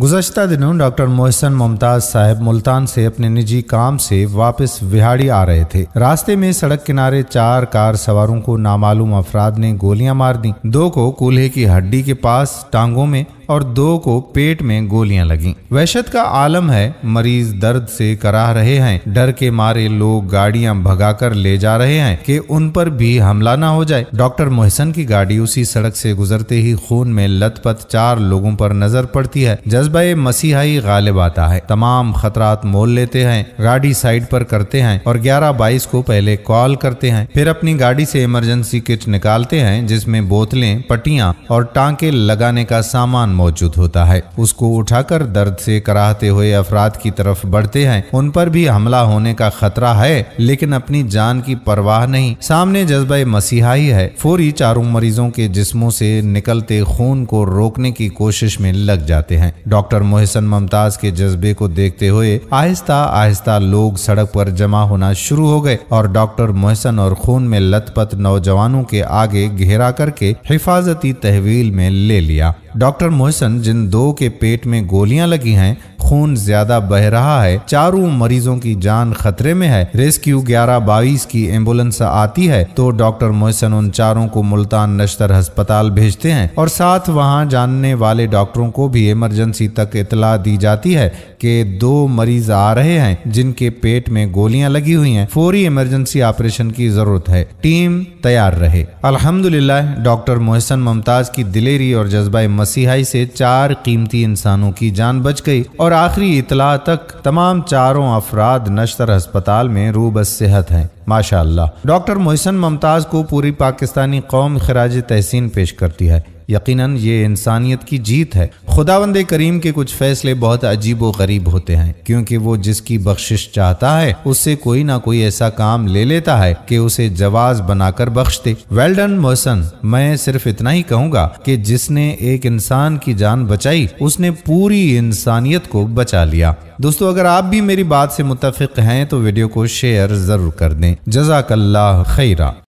गुजशत दिनों डॉक्टर मोहसन मुमताज साहब मुल्तान से अपने निजी काम से वापस विहाड़ी आ रहे थे रास्ते में सड़क किनारे चार कार सवारों को नामालूम अफराद ने गोलियां मार दी दो को कूल्हे की हड्डी के पास टांगों में और दो को पेट में गोलियां लगी वहशत का आलम है मरीज दर्द से कराह रहे हैं डर के मारे लोग गाड़ियां भगाकर ले जा रहे हैं कि उन पर भी हमला ना हो जाए डॉक्टर मोहसन की गाड़ी उसी सड़क से गुजरते ही खून में लथपथ चार लोगों पर नजर पड़ती है जज्बा मसीहाई गालिब आता है तमाम खतरात मोल लेते हैं गाड़ी साइड पर करते हैं और ग्यारह बाईस को पहले कॉल करते हैं फिर अपनी गाड़ी से इमरजेंसी किट निकालते हैं जिसमें बोतलें पटिया और टांके लगाने का सामान मौजूद होता है उसको उठाकर दर्द से कराहते हुए अफराद की तरफ बढ़ते हैं उन पर भी हमला होने का खतरा है लेकिन अपनी जान की परवाह नहीं सामने जज्बा मसीहा ही है फोरी चारों मरीजों के जिस्मों से निकलते खून को रोकने की कोशिश में लग जाते हैं डॉक्टर मोहसन मुमताज के जज्बे को देखते हुए आहिस्ता आहिस्ता लोग सड़क पर जमा होना शुरू हो गए और डॉक्टर मोहसन और खून में लथपथ नौजवानों के आगे घेरा करके हिफाजती तहवील में ले लिया डॉक्टर मोहसन जिन दो के पेट में गोलियां लगी हैं खून ज्यादा बह रहा है चारों मरीजों की जान खतरे में है रेस्क्यू ग्यारह बाईस की एम्बुलेंस आती है तो डॉक्टर मोहसन उन चारों को मुल्तान नश्तर अस्पताल भेजते हैं और साथ वहां जानने वाले डॉक्टरों को भी इमरजेंसी तक इतला दी जाती है कि दो मरीज आ रहे हैं जिनके पेट में गोलियां लगी हुई हैं फोरी इमरजेंसी ऑपरेशन की जरूरत है टीम तैयार रहे अल्हम्दुलिल्लाह डॉक्टर मोहसन मुमताज की दिलेरी और जज्बा मसीहाई से चार कीमती इंसानों की जान बच गई और आखिरी इतला तक तमाम चारों अफराद नश्तर अस्पताल में रूबस सेहत हैं माशा डॉक्टर मोहसन मुमताज को पूरी पाकिस्तानी कौम खराज तहसीन पेश करती है यकीनन ये इंसानियत की जीत है खुदावंद करीम के कुछ फैसले बहुत अजीब व गरीब होते हैं क्योंकि वो जिसकी बख्शिश चाहता है उससे कोई ना कोई ऐसा काम ले लेता है कि उसे जवाज बनाकर बख्श दे वेल्डन डन मोहसन मैं सिर्फ इतना ही कहूँगा कि जिसने एक इंसान की जान बचाई उसने पूरी इंसानियत को बचा लिया दोस्तों अगर आप भी मेरी बात से मुतफिक हैं तो वीडियो को शेयर जरूर कर दें जजाकल्ला खैरा